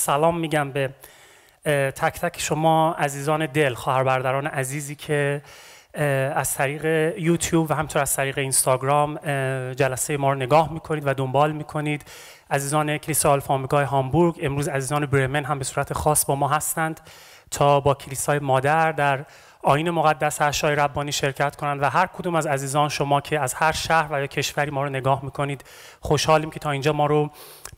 سلام میگم به تک تک شما عزیزان دل خواهر برادران عزیزی که از طریق یوتیوب و همطور از طریق اینستاگرام جلسه ما رو نگاه میکنید و دنبال میکنید عزیزان کلیسا آلفا هامبورگ امروز عزیزان برمن هم به صورت خاص با ما هستند تا با کلیسای مادر در آین مقدس اشای ربانی شرکت کنند و هر کدوم از عزیزان شما که از هر شهر و یا کشوری ما رو نگاه میکنید خوشحالیم که تا اینجا ما رو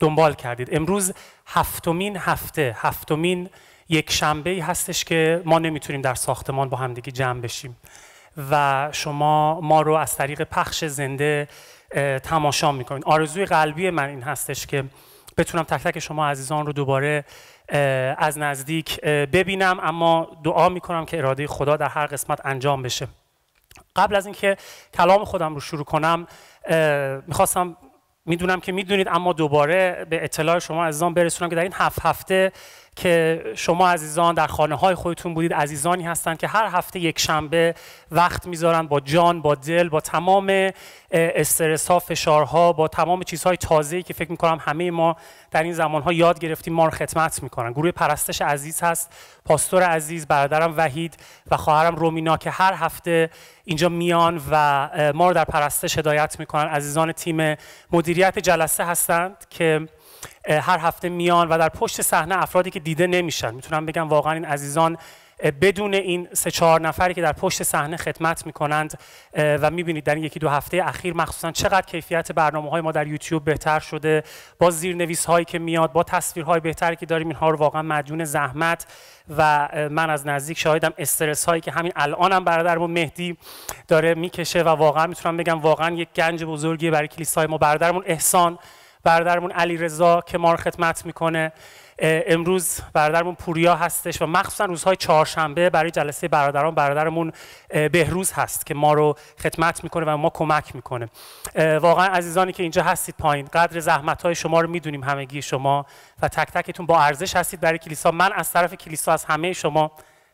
دنبال کردید امروز هفتمین هفته هفتمین یک شنبه هستش که ما نمیتونیم در ساختمان با همدیگه جمع بشیم و شما ما رو از طریق پخش زنده تماشا میکنید آرزوی قلبی من این هستش که بتونم تک تک شما عزیزان رو دوباره از نزدیک ببینم اما دعا میکنم که اراده خدا در هر قسمت انجام بشه قبل از اینکه کلام خودم رو شروع کنم میخواستم میدونم که میدونید اما دوباره به اطلاع شما عزیزان برسونم که در این هفت هفته که شما عزیزان در خانه های خودتون بودید عزیزانی هستند که هر هفته یک شنبه وقت میذارن با جان با دل با تمام استرس ها فشارها با تمام چیزهای تازه‌ای که فکر می‌کنم همه ما در این زمان یاد گرفتیم ما رو خدمت میکنن گروه پرستش عزیز هست پاستور عزیز برادرم وحید و خواهرم رومینا که هر هفته اینجا میان و ما رو در پرستش هدایت میکنن عزیزان تیم مدیریت جلسه هستند که هر هفته میان و در پشت صحنه افرادی که دیده نمیشن میتونم بگم واقعا این عزیزان بدون این سه چهار نفری که در پشت صحنه خدمت میکنند و میبینید در این یکی دو هفته اخیر مخصوصا چقدر کیفیت برنامه های ما در یوتیوب بهتر شده با زیرنویس هایی که میاد با تصویرهای بهتری که داریم اینها رو واقعا مدیون زحمت و من از نزدیک شاهدم استرس هایی که همین الانم برادرمون مهدی داره میکشه و واقعا میتونم بگم واقعا یک گنج بزرگی برای کلیسای ما برادرمون احسان برادرمون رضا که ما رو خدمت میکنه امروز برادرمون پوریا هستش و مخصوصا روزهای چهارشنبه برای جلسه برادران برادرمون بهروز هست که ما رو خدمت میکنه و ما کمک میکنه واقعا عزیزانی که اینجا هستید پایین قدر زحمت های شما رو میدونیم همگی شما و تک تکتون با ارزش هستید برای کلیسا من از طرف کلیسا از همه شما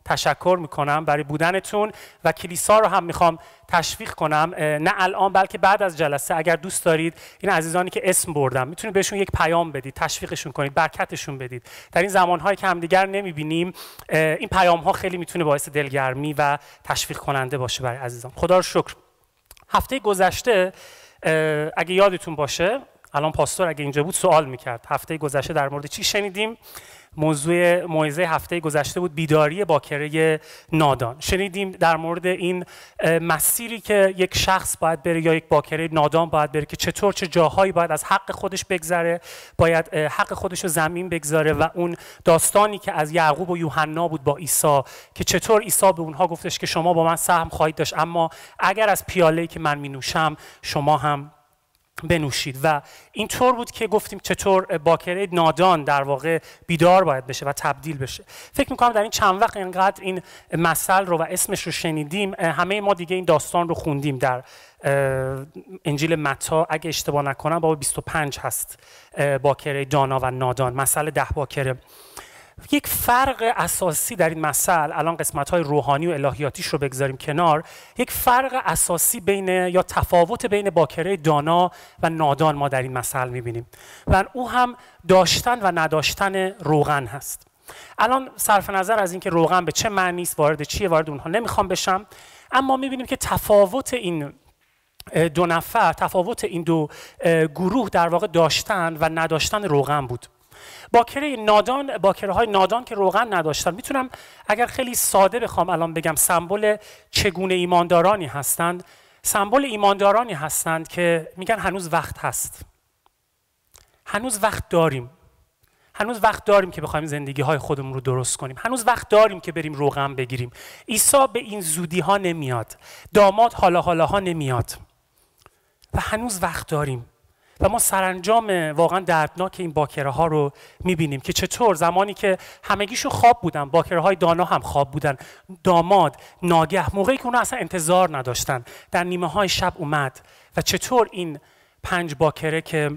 تشکر میکنم برای بودنتون و کلیسا رو هم میخوام تشویق کنم نه الان بلکه بعد از جلسه اگر دوست دارید این عزیزانی که اسم بردم میتونید بهشون یک پیام بدید تشویقشون کنید برکتشون بدید در این هایی که همدیگر نمیبینیم این پیام ها خیلی میتونه باعث دلگرمی و تشویق کننده باشه برای عزیزان خدا رو شکر هفته گذشته اگه یادتون باشه الان پاستور اگه اینجا بود سوال میکرد هفته گذشته در مورد چی شنیدیم موضوع موعظه هفته گذشته بود بیداری باکره نادان شنیدیم در مورد این مسیری که یک شخص باید بره یا یک باکره نادان باید بره که چطور چه جاهایی باید از حق خودش بگذره باید حق خودش رو زمین بگذاره و اون داستانی که از یعقوب و یوحنا بود با عیسی که چطور عیسی به اونها گفتش که شما با من سهم خواهید داشت اما اگر از پیاله که من می نوشم شما هم بنوشید و اینطور بود که گفتیم چطور باکره نادان در واقع بیدار باید بشه و تبدیل بشه فکر میکنم در این چند وقت اینقدر این مثل رو و اسمش رو شنیدیم همه ما دیگه این داستان رو خوندیم در انجیل متا اگه اشتباه نکنم بابا 25 هست باکره دانا و نادان مسئله ده باکره یک فرق اساسی در این مثل، الان قسمت های روحانی و الهیاتیش رو بگذاریم کنار یک فرق اساسی بین یا تفاوت بین باکره دانا و نادان ما در این مثل میبینیم و او هم داشتن و نداشتن روغن هست الان صرف نظر از اینکه روغن به چه معنی است وارد چیه وارد اونها نمیخوام بشم اما میبینیم که تفاوت این دو نفر تفاوت این دو گروه در واقع داشتن و نداشتن روغن بود باکره نادان باکره های نادان که روغن نداشتن میتونم اگر خیلی ساده بخوام الان بگم سمبل چگونه ایماندارانی هستند سمبل ایماندارانی هستند که میگن هنوز وقت هست هنوز وقت داریم هنوز وقت داریم که بخوایم زندگی های خودمون رو درست کنیم هنوز وقت داریم که بریم روغن بگیریم عیسی به این زودی ها نمیاد داماد حالا حالا ها نمیاد و هنوز وقت داریم و ما سرانجام واقعا دردناک این باکره ها رو میبینیم که چطور زمانی که همگیشون خواب بودن باکره های دانا هم خواب بودن داماد ناگه موقعی که اونا اصلا انتظار نداشتن در نیمه های شب اومد و چطور این پنج باکره که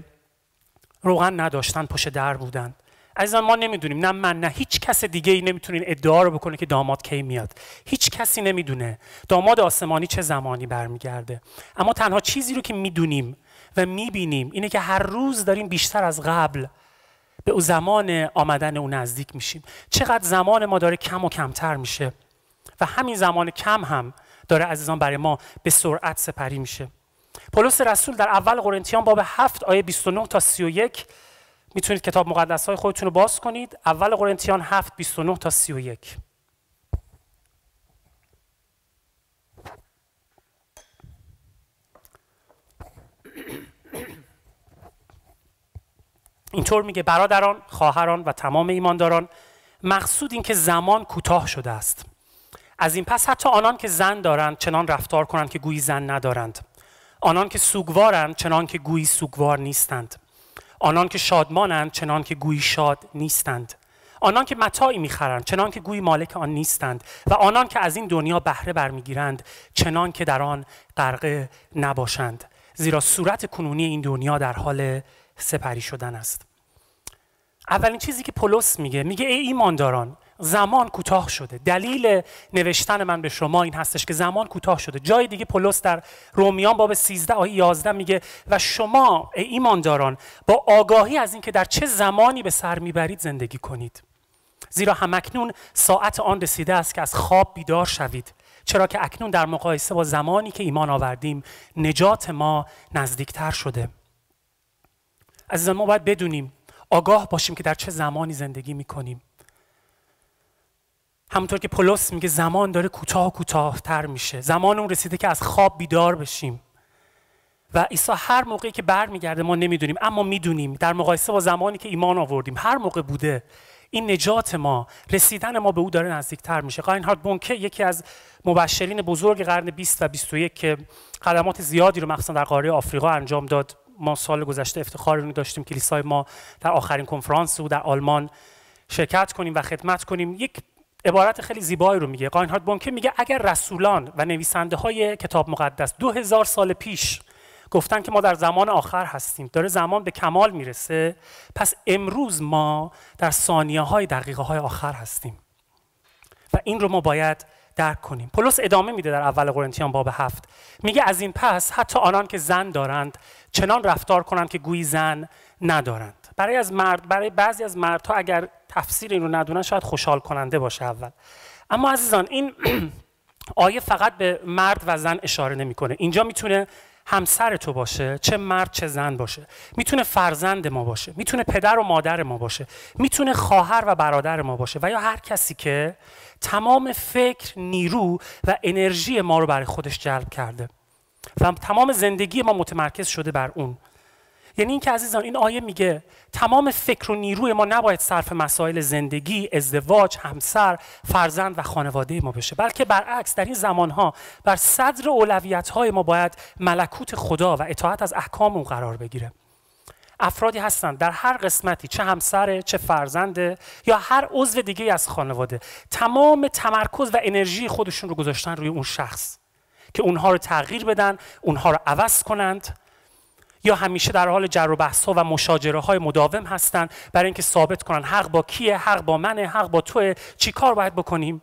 روغن نداشتن پشت در بودن عزیزان ما نمیدونیم نه من نه هیچ کس دیگه ای ادعا رو بکنه که داماد کی میاد هیچ کسی نمیدونه داماد آسمانی چه زمانی برمیگرده اما تنها چیزی رو که میدونیم و میبینیم اینه که هر روز داریم بیشتر از قبل به او زمان آمدن او نزدیک میشیم چقدر زمان ما داره کم و کمتر میشه و همین زمان کم هم داره عزیزان برای ما به سرعت سپری میشه پولس رسول در اول قرنتیان باب 7 آیه 29 تا 31 میتونید کتاب مقدس های خودتون رو باز کنید اول قرنتیان 7 29 تا 31 اینطور میگه برادران خواهران و تمام ایمانداران مقصود اینکه زمان کوتاه شده است از این پس حتی آنان که زن دارند چنان رفتار کنند که گویی زن ندارند آنان که سوگوارند چنان که گویی سوگوار نیستند آنان که شادمانند چنان که گویی شاد نیستند آنان که متاعی میخرند چنان که گویی مالک آن نیستند و آنان که از این دنیا بهره برمیگیرند چنان که در آن غرقه نباشند زیرا صورت کنونی این دنیا در حال سپری شدن است اولین چیزی که پولس میگه میگه ای ایمانداران زمان کوتاه شده دلیل نوشتن من به شما این هستش که زمان کوتاه شده جای دیگه پولس در رومیان باب 13 آیه 11 میگه و شما ای ایمانداران با آگاهی از اینکه در چه زمانی به سر میبرید زندگی کنید زیرا همکنون ساعت آن رسیده است که از خواب بیدار شوید چرا که اکنون در مقایسه با زمانی که ایمان آوردیم نجات ما نزدیکتر شده عزیزان ما باید بدونیم آگاه باشیم که در چه زمانی زندگی میکنیم همونطور که پولس میگه زمان داره کوتاه کوتاهتر میشه زمان اون رسیده که از خواب بیدار بشیم و عیسی هر موقعی که برمیگرده ما نمیدونیم اما میدونیم در مقایسه با زمانی که ایمان آوردیم هر موقع بوده این نجات ما رسیدن ما به او داره نزدیکتر میشه هارد بونکه یکی از مبشرین بزرگ قرن 20 و 21 که خدمات زیادی رو مخصوصا در قاره آفریقا انجام داد ما سال گذشته افتخار رو داشتیم کلیسای ما در آخرین کنفرانس و در آلمان شرکت کنیم و خدمت کنیم یک عبارت خیلی زیبایی رو میگه قاینهارد بانکه میگه اگر رسولان و نویسنده های کتاب مقدس دو هزار سال پیش گفتن که ما در زمان آخر هستیم داره زمان به کمال میرسه پس امروز ما در ثانیه های دقیقه های آخر هستیم و این رو ما باید درک کنیم پولس ادامه میده در اول قرنتیان باب هفت میگه از این پس حتی آنان که زن دارند چنان رفتار کنند که گویی زن ندارند برای از مرد برای بعضی از مردها اگر تفسیر این رو ندونن شاید خوشحال کننده باشه اول اما عزیزان این آیه فقط به مرد و زن اشاره نمیکنه اینجا میتونه همسر تو باشه چه مرد چه زن باشه میتونه فرزند ما باشه میتونه پدر و مادر ما باشه میتونه خواهر و برادر ما باشه و یا هر کسی که تمام فکر نیرو و انرژی ما رو برای خودش جلب کرده و تمام زندگی ما متمرکز شده بر اون یعنی اینکه عزیزان این آیه میگه تمام فکر و نیروی ما نباید صرف مسائل زندگی، ازدواج، همسر، فرزند و خانواده ما بشه بلکه برعکس در این زمانها بر صدر اولویتهای ما باید ملکوت خدا و اطاعت از احکام اون قرار بگیره افرادی هستند در هر قسمتی چه همسر چه فرزنده یا هر عضو دیگه از خانواده تمام تمرکز و انرژی خودشون رو گذاشتن روی اون شخص که اونها رو تغییر بدن اونها رو عوض کنند یا همیشه در حال جر و بحث و مشاجره های مداوم هستند برای اینکه ثابت کنن حق با کیه حق با منه حق با توه چی کار باید بکنیم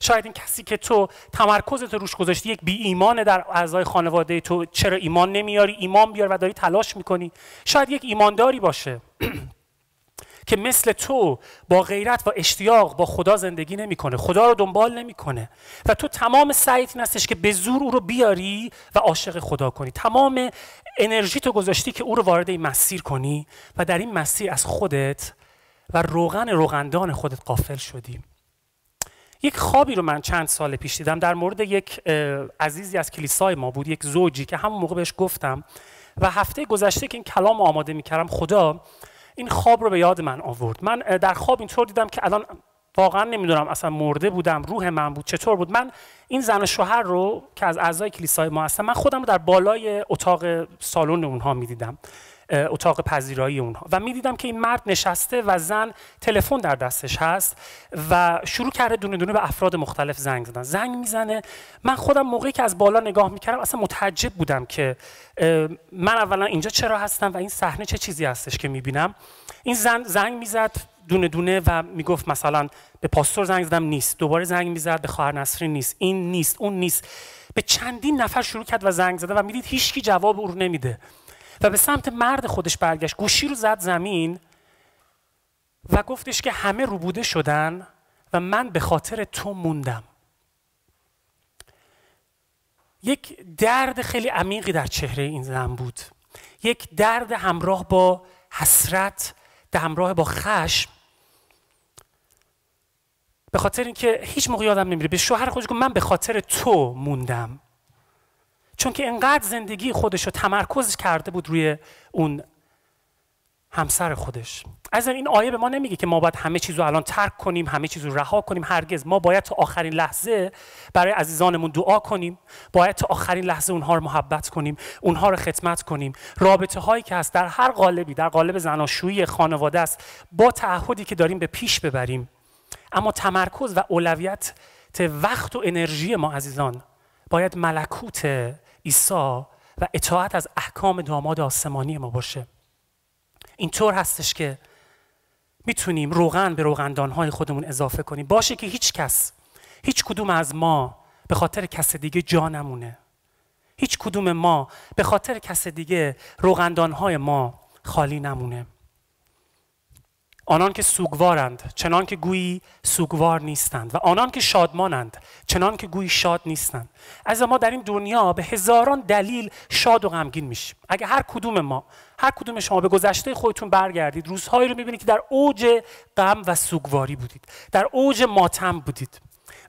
شاید این کسی که تو تمرکزت روش گذاشتی یک بی ایمان در اعضای خانواده تو چرا ایمان نمیاری ایمان بیار و داری تلاش میکنی شاید یک ایمانداری باشه که مثل تو با غیرت و اشتیاق با خدا زندگی نمیکنه خدا رو دنبال نمیکنه و تو تمام سعیت این هستش که به زور او رو بیاری و عاشق خدا کنی تمام انرژی تو گذاشتی که او رو وارد این مسیر کنی و در این مسیر از خودت و روغن روغندان خودت قافل شدی یک خوابی رو من چند سال پیش دیدم در مورد یک عزیزی از کلیسای ما بود یک زوجی که همون موقع بهش گفتم و هفته گذشته که این کلام آماده میکردم خدا این خواب رو به یاد من آورد من در خواب اینطور دیدم که الان واقعا نمیدونم اصلا مرده بودم روح من بود چطور بود من این زن و شوهر رو که از اعضای کلیسای ما هستم من خودم رو در بالای اتاق سالن اونها میدیدم اتاق پذیرایی اونها و میدیدم که این مرد نشسته و زن تلفن در دستش هست و شروع کرده دونه دونه به افراد مختلف زنگ زدن زنگ میزنه من خودم موقعی که از بالا نگاه میکردم اصلا متعجب بودم که من اولا اینجا چرا هستم و این صحنه چه چیزی هستش که بینم. این زن زنگ میزد دونه دونه و میگفت مثلا به پاستور زنگ زدم نیست دوباره زنگ میزد به خواهر نصری نیست این نیست اون نیست به چندین نفر شروع کرد و زنگ زده و میدید کی جواب او رو نمیده و به سمت مرد خودش برگشت گوشی رو زد زمین و گفتش که همه بوده شدن و من به خاطر تو موندم یک درد خیلی عمیقی در چهره این زن بود یک درد همراه با حسرت در همراه با خشم به خاطر اینکه هیچ موقع یادم نمیره به شوهر خودش گفت من به خاطر تو موندم چون که انقدر زندگی خودش رو تمرکز کرده بود روی اون همسر خودش از این آیه به ما نمیگه که ما باید همه چیز رو الان ترک کنیم همه چیز رو رها کنیم هرگز ما باید تا آخرین لحظه برای عزیزانمون دعا کنیم باید تا آخرین لحظه اونها رو محبت کنیم اونها رو خدمت کنیم رابطه هایی که هست در هر قالبی در قالب زناشویی خانواده است با تعهدی که داریم به پیش ببریم اما تمرکز و اولویت وقت و انرژی ما عزیزان باید ملکوت عیسی و اطاعت از احکام داماد آسمانی ما باشه اینطور هستش که میتونیم روغن به روغندانهای خودمون اضافه کنیم باشه که هیچ کس هیچ کدوم از ما به خاطر کس دیگه جا نمونه هیچ کدوم ما به خاطر کس دیگه روغندانهای ما خالی نمونه آنان که سوگوارند چنان که گویی سوگوار نیستند و آنان که شادمانند چنان که گویی شاد نیستند از ما در این دنیا به هزاران دلیل شاد و غمگین میشیم اگر هر کدوم ما هر کدوم شما به گذشته خودتون برگردید روزهایی رو میبینید که در اوج غم و سوگواری بودید در اوج ماتم بودید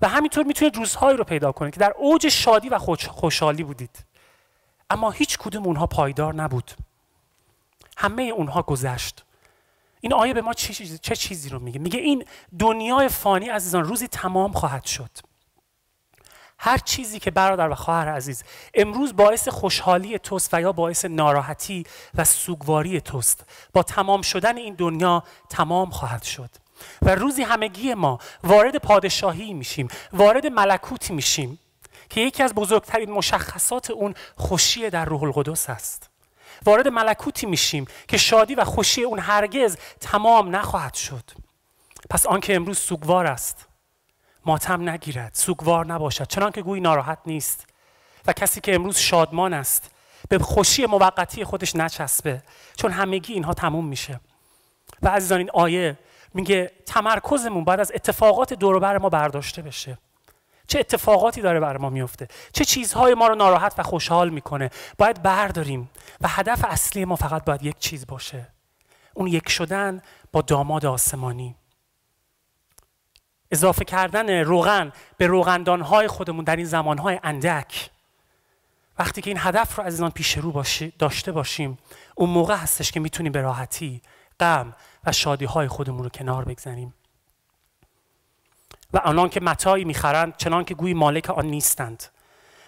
و همینطور میتونید روزهایی رو پیدا کنید که در اوج شادی و خوشحالی بودید اما هیچ کدوم اونها پایدار نبود همه اونها گذشت این آیه به ما چه چیزی, چه چیزی رو میگه میگه این دنیای فانی عزیزان روزی تمام خواهد شد هر چیزی که برادر و خواهر عزیز امروز باعث خوشحالی توست و یا باعث ناراحتی و سوگواری توست با تمام شدن این دنیا تمام خواهد شد و روزی همگی ما وارد پادشاهی میشیم وارد ملکوت میشیم که یکی از بزرگترین مشخصات اون خوشی در روح القدس است وارد ملکوتی میشیم که شادی و خوشی اون هرگز تمام نخواهد شد پس آنکه امروز سوگوار است ماتم نگیرد سوگوار نباشد چنان که گویی ناراحت نیست و کسی که امروز شادمان است به خوشی موقتی خودش نچسبه چون همگی اینها تموم میشه و عزیزان این آیه میگه تمرکزمون بعد از اتفاقات دوروبر ما برداشته بشه چه اتفاقاتی داره بر ما میفته چه چیزهای ما رو ناراحت و خوشحال میکنه باید برداریم و هدف اصلی ما فقط باید یک چیز باشه اون یک شدن با داماد آسمانی اضافه کردن روغن به روغندانهای خودمون در این زمانهای اندک وقتی که این هدف رو از پیش رو داشته باشیم اون موقع هستش که میتونیم به راحتی غم و شادیهای خودمون رو کنار بگذاریم و آنان که متایی میخرند چنان که گویی مالک آن نیستند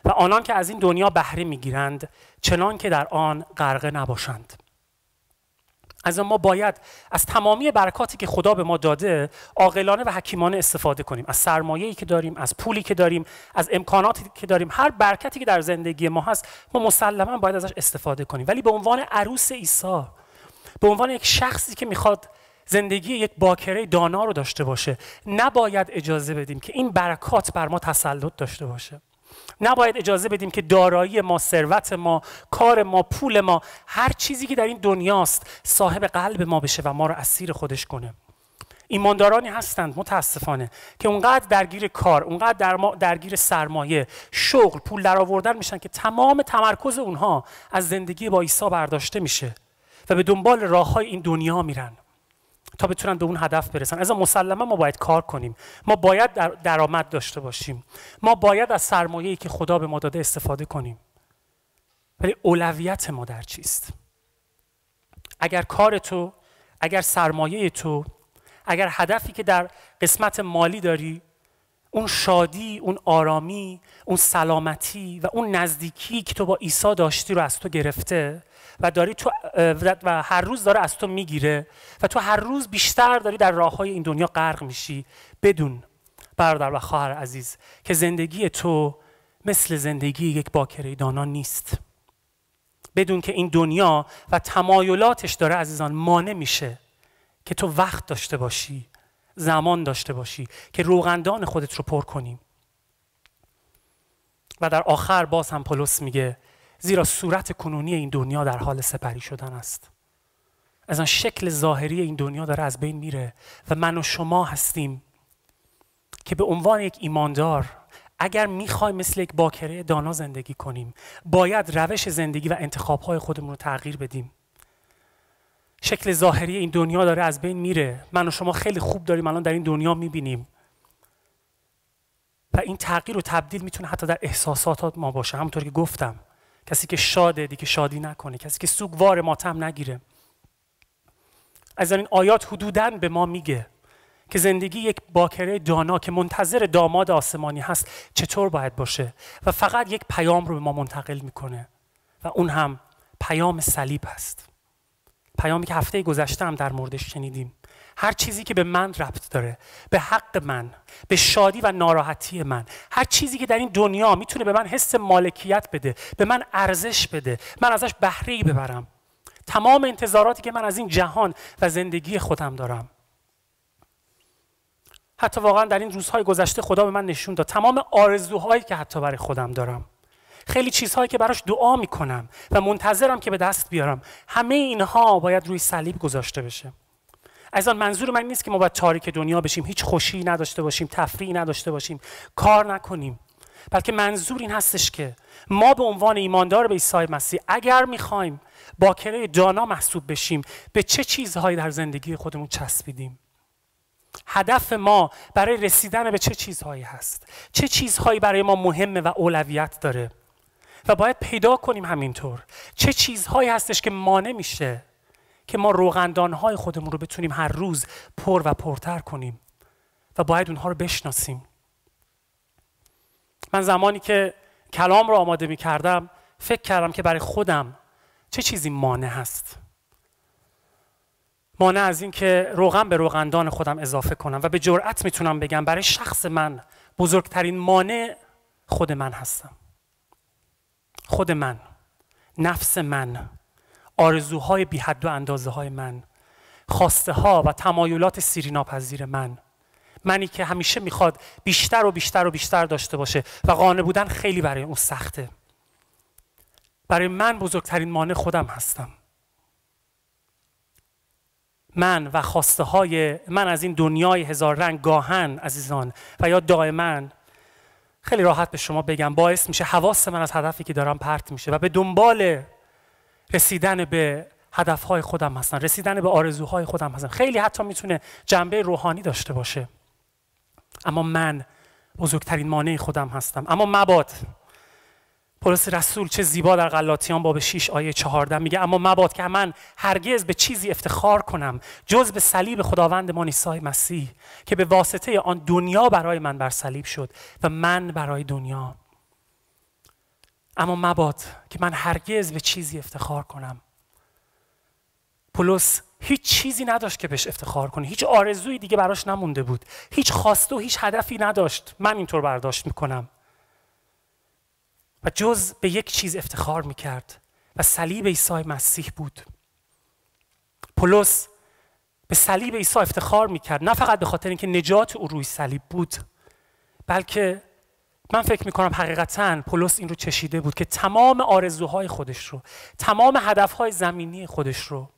و آنان که از این دنیا بهره میگیرند چنان که در آن غرقه نباشند از ما باید از تمامی برکاتی که خدا به ما داده عاقلانه و حکیمانه استفاده کنیم از سرمایه‌ای که داریم از پولی که داریم از امکاناتی که داریم هر برکتی که در زندگی ما هست ما مسلما باید ازش استفاده کنیم ولی به عنوان عروس عیسی به عنوان یک شخصی که میخواد زندگی یک باکره دانا رو داشته باشه نباید اجازه بدیم که این برکات بر ما تسلط داشته باشه نباید اجازه بدیم که دارایی ما، ثروت ما، کار ما، پول ما، هر چیزی که در این دنیاست صاحب قلب ما بشه و ما رو اسیر خودش کنه. ایماندارانی هستند متاسفانه که اونقدر درگیر کار، اونقدر در ما درگیر سرمایه، شغل، پول در آوردن میشن که تمام تمرکز اونها از زندگی با عیسی برداشته میشه و به دنبال راه های این دنیا میرن. تا بتونن به اون هدف برسن از مسلما ما باید کار کنیم ما باید در درآمد داشته باشیم ما باید از سرمایه‌ای که خدا به ما داده استفاده کنیم ولی اولویت ما در چیست اگر کار تو اگر سرمایه تو اگر هدفی که در قسمت مالی داری اون شادی اون آرامی اون سلامتی و اون نزدیکی که تو با عیسی داشتی رو از تو گرفته و داری تو و هر روز داره از تو میگیره و تو هر روز بیشتر داری در راه های این دنیا غرق میشی بدون برادر و خواهر عزیز که زندگی تو مثل زندگی یک باکره دانا نیست بدون که این دنیا و تمایلاتش داره عزیزان مانع میشه که تو وقت داشته باشی زمان داشته باشی که روغندان خودت رو پر کنیم و در آخر باز هم پولس میگه زیرا صورت کنونی این دنیا در حال سپری شدن است از آن شکل ظاهری این دنیا داره از بین میره و من و شما هستیم که به عنوان یک ایماندار اگر میخوایم مثل یک باکره دانا زندگی کنیم باید روش زندگی و انتخابهای خودمون رو تغییر بدیم شکل ظاهری این دنیا داره از بین میره من و شما خیلی خوب داریم الان در این دنیا میبینیم و این تغییر و تبدیل میتونه حتی در احساسات ما باشه همونطور که گفتم کسی که شاده دیگه شادی نکنه کسی که سوگوار ماتم نگیره از این آیات حدوداً به ما میگه که زندگی یک باکره دانا که منتظر داماد آسمانی هست چطور باید باشه و فقط یک پیام رو به ما منتقل میکنه و اون هم پیام صلیب هست پیامی که هفته گذشته هم در موردش شنیدیم هر چیزی که به من ربط داره به حق من به شادی و ناراحتی من هر چیزی که در این دنیا میتونه به من حس مالکیت بده به من ارزش بده من ازش بهره ای ببرم تمام انتظاراتی که من از این جهان و زندگی خودم دارم حتی واقعا در این روزهای گذشته خدا به من نشون داد تمام آرزوهایی که حتی برای خودم دارم خیلی چیزهایی که براش دعا میکنم و منتظرم که به دست بیارم همه اینها باید روی صلیب گذاشته بشه از آن منظور من نیست که ما باید تاریک دنیا بشیم هیچ خوشی نداشته باشیم تفریح نداشته باشیم کار نکنیم بلکه منظور این هستش که ما به عنوان ایماندار به عیسی مسیح اگر میخوایم کره دانا محسوب بشیم به چه چیزهایی در زندگی خودمون چسبیدیم هدف ما برای رسیدن به چه چیزهایی هست چه چیزهایی برای ما مهمه و اولویت داره و باید پیدا کنیم همینطور چه چیزهایی هستش که مانع میشه که ما روغندانهای خودمون رو بتونیم هر روز پر و پرتر کنیم و باید اونها رو بشناسیم من زمانی که کلام رو آماده می کردم فکر کردم که برای خودم چه چیزی مانع هست مانع از این که روغن به روغندان خودم اضافه کنم و به جرأت میتونم بگم برای شخص من بزرگترین مانع خود من هستم خود من نفس من آرزوهای بی حد و اندازه های من خواسته ها و تمایلات سیری ناپذیر من منی که همیشه میخواد بیشتر و بیشتر و بیشتر داشته باشه و قانع بودن خیلی برای اون سخته برای من بزرگترین مانع خودم هستم من و خواسته های من از این دنیای هزار رنگ گاهن عزیزان و یا دائما خیلی راحت به شما بگم باعث میشه حواس من از هدفی که دارم پرت میشه و به دنبال رسیدن به هدفهای خودم هستن رسیدن به آرزوهای خودم هستن خیلی حتی میتونه جنبه روحانی داشته باشه اما من بزرگترین مانع خودم هستم اما مباد پولس رسول چه زیبا در غلاطیان باب 6 آیه 14 میگه اما مباد که من هرگز به چیزی افتخار کنم جز به صلیب خداوند ما عیسی مسیح که به واسطه آن دنیا برای من بر صلیب شد و من برای دنیا اما مباد که من هرگز به چیزی افتخار کنم پولس هیچ چیزی نداشت که بهش افتخار کنه هیچ آرزوی دیگه براش نمونده بود هیچ خواسته و هیچ هدفی نداشت من اینطور برداشت میکنم و جز به یک چیز افتخار میکرد و صلیب عیسی مسیح بود پولس به صلیب عیسی افتخار میکرد نه فقط به خاطر اینکه نجات او روی صلیب بود بلکه من فکر میکنم حقیقتا پولس این رو چشیده بود که تمام آرزوهای خودش رو تمام هدفهای زمینی خودش رو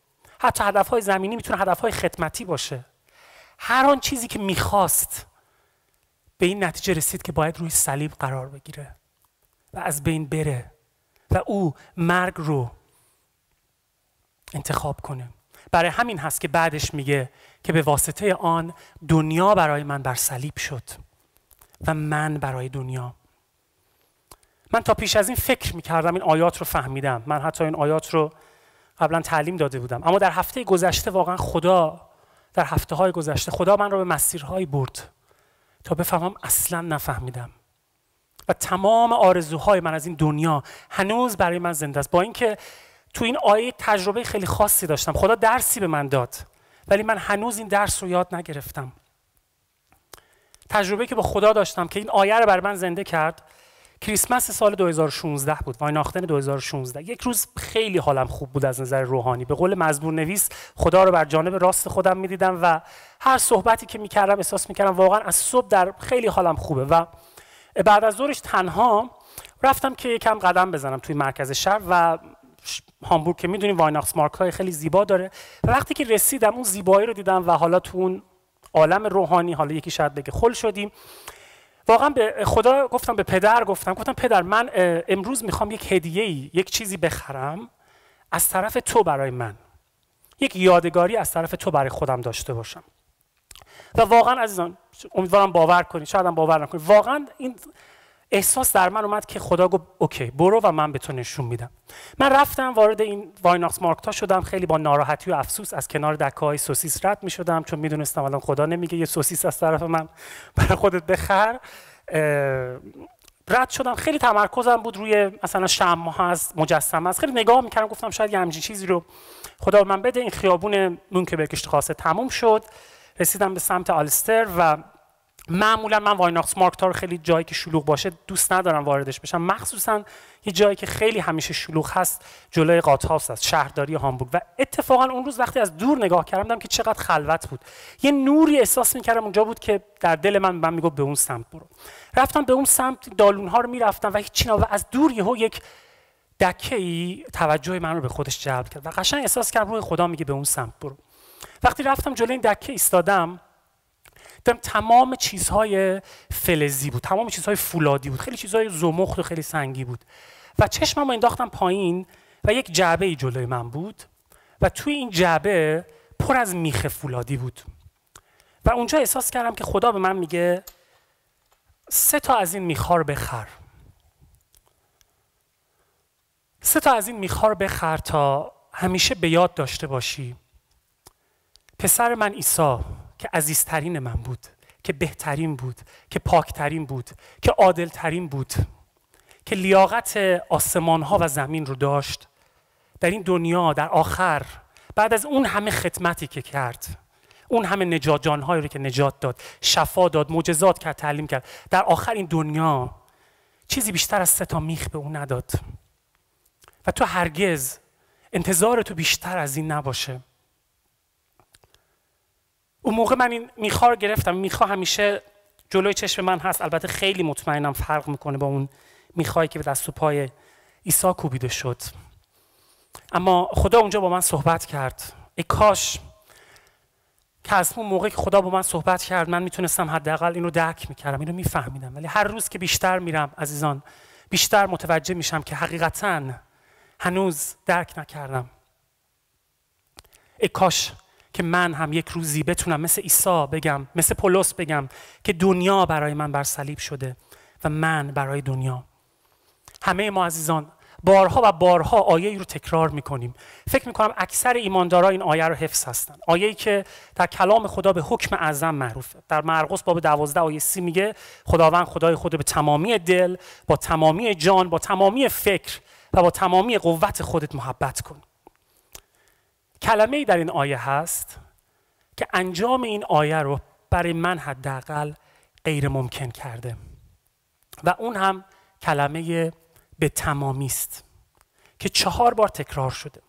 حتی هدفهای زمینی میتونه هدفهای خدمتی باشه هر آن چیزی که میخواست به این نتیجه رسید که باید روی صلیب قرار بگیره و از بین بره و او مرگ رو انتخاب کنه برای همین هست که بعدش میگه که به واسطه آن دنیا برای من بر صلیب شد و من برای دنیا من تا پیش از این فکر میکردم این آیات رو فهمیدم من حتی این آیات رو قبلا تعلیم داده بودم اما در هفته گذشته واقعا خدا در هفته های گذشته خدا من رو به مسیرهایی برد تا بفهمم اصلا نفهمیدم و تمام آرزوهای من از این دنیا هنوز برای من زنده است با اینکه تو این آیه تجربه خیلی خاصی داشتم خدا درسی به من داد ولی من هنوز این درس رو یاد نگرفتم تجربه که با خدا داشتم که این آیه رو بر من زنده کرد کریسمس سال 2016 بود وایناختن 2016 یک روز خیلی حالم خوب بود از نظر روحانی به قول مزبور نویس خدا رو بر جانب راست خودم میدیدم و هر صحبتی که کردم احساس میکردم واقعا از صبح در خیلی حالم خوبه و بعد از ظهرش تنها رفتم که یکم قدم بزنم توی مرکز شهر و هامبورگ که میدونیم وایناکس مارک های خیلی زیبا داره و وقتی که رسیدم اون زیبایی رو دیدم و حالا تو اون عالم روحانی حالا یکی شاید بگه خل شدیم واقعا به خدا گفتم به پدر گفتم گفتم پدر من امروز میخوام یک هدیه ای یک چیزی بخرم از طرف تو برای من یک یادگاری از طرف تو برای خودم داشته باشم و واقعا عزیزان امیدوارم باور کنید شاید هم باور نکنید واقعا این احساس در من اومد که خدا گفت اوکی برو و من به تو نشون میدم من رفتم وارد این وایناکس مارکتا شدم خیلی با ناراحتی و افسوس از کنار دکه های سوسیس رد میشدم چون میدونستم الان خدا نمیگه یه سوسیس از طرف من برای خودت بخر رد شدم خیلی تمرکزم بود روی مثلا شمع هست مجسمه هست خیلی نگاه میکردم گفتم شاید یه همچین چیزی رو خدا من بده این خیابون مونکبرگ خاصه تموم شد رسیدم به سمت آلستر و معمولا من وایناکس مارکتا رو خیلی جایی که شلوغ باشه دوست ندارم واردش بشم مخصوصا یه جایی که خیلی همیشه شلوغ هست جلوی قاتهاوس است شهرداری هامبورگ و اتفاقا اون روز وقتی از دور نگاه کردم که چقدر خلوت بود یه نوری احساس میکردم اونجا بود که در دل من من میگفت به اون سمت برو رفتم به اون سمت دالونها رو میرفتم و هیچ و از دور یهو یک دکه ای توجه من رو به خودش جلب کرد و قشنگ احساس کردم روی خدا میگه به اون سمت برو وقتی رفتم جلوی این دکه ایستادم دارم تمام چیزهای فلزی بود تمام چیزهای فولادی بود خیلی چیزهای زمخت و خیلی سنگی بود و چشمم رو انداختم پایین و یک جعبه جلوی من بود و توی این جعبه پر از میخ فولادی بود و اونجا احساس کردم که خدا به من میگه سه تا از این میخار بخر سه تا از این میخار بخر تا همیشه به یاد داشته باشی پسر من عیسی که عزیزترین من بود که بهترین بود که پاکترین بود که عادلترین بود که لیاقت آسمان ها و زمین رو داشت در این دنیا در آخر بعد از اون همه خدمتی که کرد اون همه نجات جانهایی رو که نجات داد شفا داد معجزات کرد تعلیم کرد در آخر این دنیا چیزی بیشتر از سه تا میخ به اون نداد و تو هرگز انتظار تو بیشتر از این نباشه اون موقع من این میخار رو گرفتم میخا همیشه جلوی چشم من هست البته خیلی مطمئنم فرق میکنه با اون میخایی که به دست و پای عیسی کوبیده شد اما خدا اونجا با من صحبت کرد ای کاش که از اون موقع که خدا با من صحبت کرد من میتونستم حداقل اینو درک میکردم اینو میفهمیدم ولی هر روز که بیشتر میرم عزیزان بیشتر متوجه میشم که حقیقتا هنوز درک نکردم ای کاش که من هم یک روزی بتونم مثل عیسی بگم مثل پولس بگم که دنیا برای من بر صلیب شده و من برای دنیا همه ما عزیزان بارها و بارها آیه ای رو تکرار میکنیم فکر میکنم اکثر ایماندارا این آیه رو حفظ هستن آیه ای که در کلام خدا به حکم اعظم معروفه در مرقس باب دوازده آیه سی میگه خداوند خدای خود به تمامی دل با تمامی جان با تمامی فکر و با تمامی قوت خودت محبت کن کلمه ای در این آیه هست که انجام این آیه رو برای من حداقل غیر ممکن کرده و اون هم کلمه به تمامی است که چهار بار تکرار شده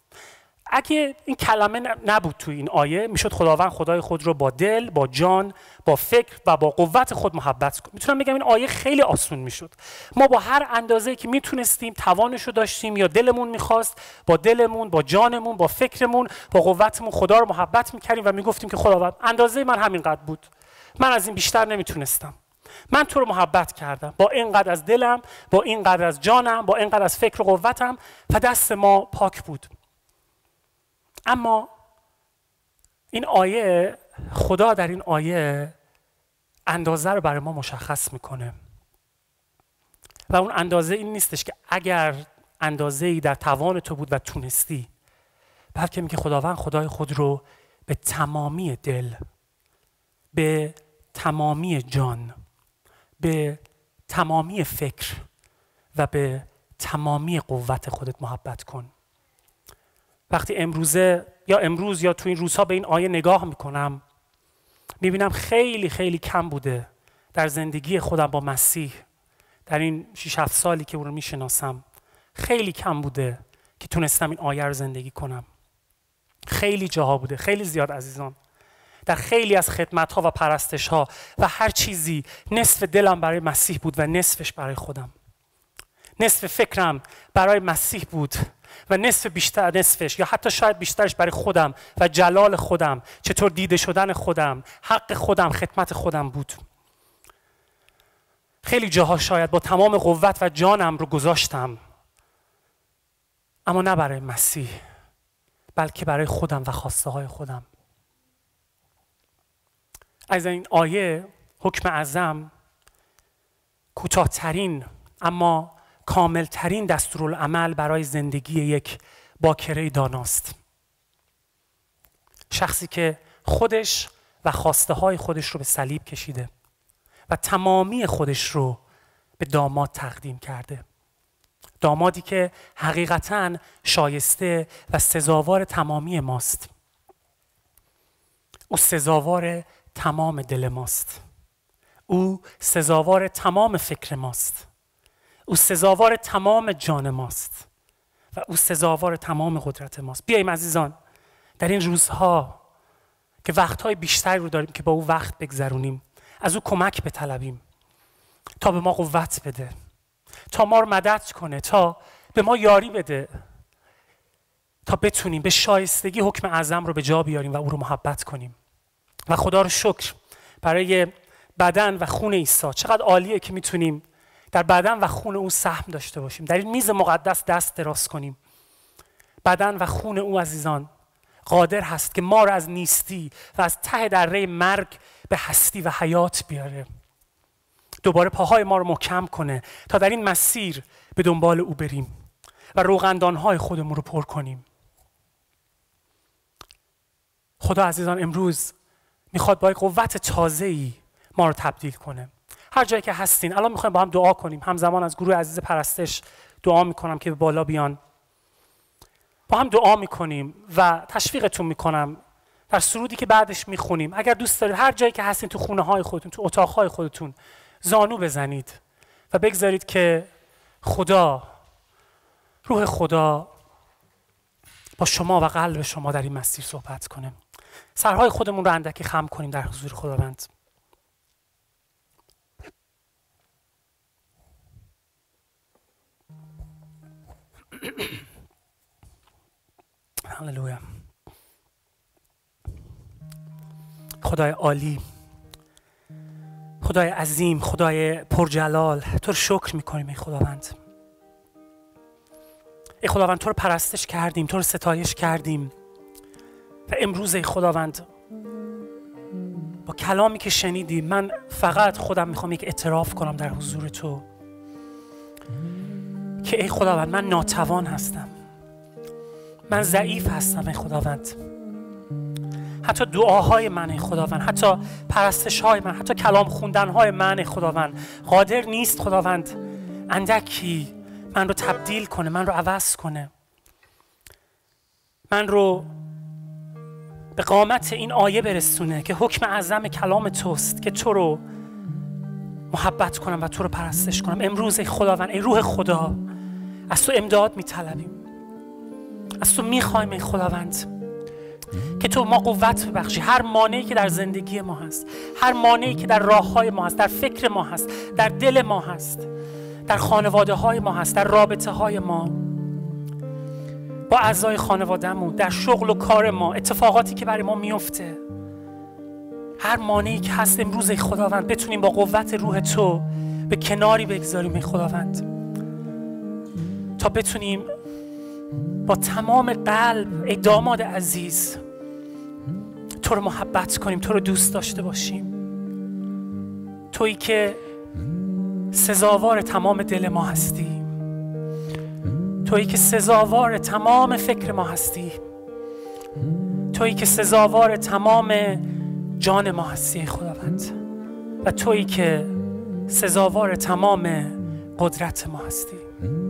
اگه این کلمه نبود تو این آیه میشد خداوند خدای خود رو با دل با جان با فکر و با قوت خود محبت کن میتونم بگم این آیه خیلی آسون میشد ما با هر اندازه که میتونستیم توانش رو داشتیم یا دلمون میخواست با دلمون با جانمون با فکرمون با قوتمون خدا رو محبت میکردیم و میگفتیم که خداوند اندازه من همینقدر بود من از این بیشتر نمیتونستم من تو رو محبت کردم با اینقدر از دلم با اینقدر از جانم با اینقدر از فکر و قوتم و دست ما پاک بود اما این آیه خدا در این آیه اندازه رو برای ما مشخص میکنه و اون اندازه این نیستش که اگر اندازه ای در توان تو بود و تونستی بلکه میگه خداوند خدای خود رو به تمامی دل به تمامی جان به تمامی فکر و به تمامی قوت خودت محبت کن وقتی امروزه یا امروز یا تو این روزها به این آیه نگاه میکنم میبینم خیلی خیلی کم بوده در زندگی خودم با مسیح در این 6 7 سالی که اون رو میشناسم خیلی کم بوده که تونستم این آیه رو زندگی کنم خیلی جاها بوده خیلی زیاد عزیزان در خیلی از خدمت ها و پرستش ها و هر چیزی نصف دلم برای مسیح بود و نصفش برای خودم نصف فکرم برای مسیح بود و نصف بیشتر نصفش یا حتی شاید بیشترش برای خودم و جلال خودم چطور دیده شدن خودم حق خودم خدمت خودم بود خیلی جاها شاید با تمام قوت و جانم رو گذاشتم اما نه برای مسیح بلکه برای خودم و خواسته های خودم از این آیه حکم اعظم کوتاهترین اما کاملترین دستورالعمل برای زندگی یک باکره داناست شخصی که خودش و خواسته های خودش رو به صلیب کشیده و تمامی خودش رو به داماد تقدیم کرده دامادی که حقیقتا شایسته و سزاوار تمامی ماست او سزاوار تمام دل ماست او سزاوار تمام فکر ماست او سزاوار تمام جان ماست و او سزاوار تمام قدرت ماست بیاییم عزیزان در این روزها که وقتهای بیشتری رو داریم که با او وقت بگذرونیم از او کمک بطلبیم تا به ما قوت بده تا ما رو مدد کنه تا به ما یاری بده تا بتونیم به شایستگی حکم اعظم رو به جا بیاریم و او رو محبت کنیم و خدا رو شکر برای بدن و خون عیسی چقدر عالیه که میتونیم در بدن و خون او سهم داشته باشیم در این میز مقدس دست دراز کنیم بدن و خون او عزیزان قادر هست که ما را از نیستی و از ته دره مرگ به هستی و حیات بیاره دوباره پاهای ما رو محکم کنه تا در این مسیر به دنبال او بریم و روغندانهای خودمون رو پر کنیم خدا عزیزان امروز میخواد با یک قوت تازه‌ای ما رو تبدیل کنه هر جایی که هستین الان میخوایم با هم دعا کنیم همزمان از گروه عزیز پرستش دعا میکنم که به بالا بیان با هم دعا میکنیم و تشویقتون میکنم در سرودی که بعدش میخونیم اگر دوست دارید هر جایی که هستین تو خونه های خودتون تو اتاق های خودتون زانو بزنید و بگذارید که خدا روح خدا با شما و قلب شما در این مسیر صحبت کنه سرهای خودمون رو اندکی خم کنیم در حضور خداوند هللویا خدای عالی خدای عظیم خدای پرجلال تو رو شکر میکنیم ای خداوند ای خداوند تو رو پرستش کردیم تو رو ستایش کردیم و امروز ای خداوند با کلامی که شنیدی من فقط خودم میخوام یک اعتراف کنم در حضور تو که ای خداوند من ناتوان هستم من ضعیف هستم ای خداوند حتی دعاهای من ای خداوند حتی پرستش های من حتی کلام خوندن های من ای خداوند قادر نیست خداوند اندکی من رو تبدیل کنه من رو عوض کنه من رو به قامت این آیه برسونه که حکم اعظم کلام توست که تو رو محبت کنم و تو رو پرستش کنم امروز ای خداوند ای روح خدا از تو امداد میطلبیم از تو میخوایم ای خداوند که تو ما قوت ببخشی هر مانعی که در زندگی ما هست هر مانعی که در راه های ما هست در فکر ما هست در دل ما هست در خانواده های ما هست در رابطه های ما با اعضای خانوادهمون در شغل و کار ما اتفاقاتی که برای ما میفته هر مانعی که هست امروز ای خداوند بتونیم با قوت روح تو به کناری بگذاریم ای خداوند تا بتونیم با تمام قلب ای داماد عزیز تو رو محبت کنیم تو رو دوست داشته باشیم تویی که سزاوار تمام دل ما هستی تویی که سزاوار تمام فکر ما هستی تویی که سزاوار تمام جان ما هستی خداوند و تویی که سزاوار تمام قدرت ما هستی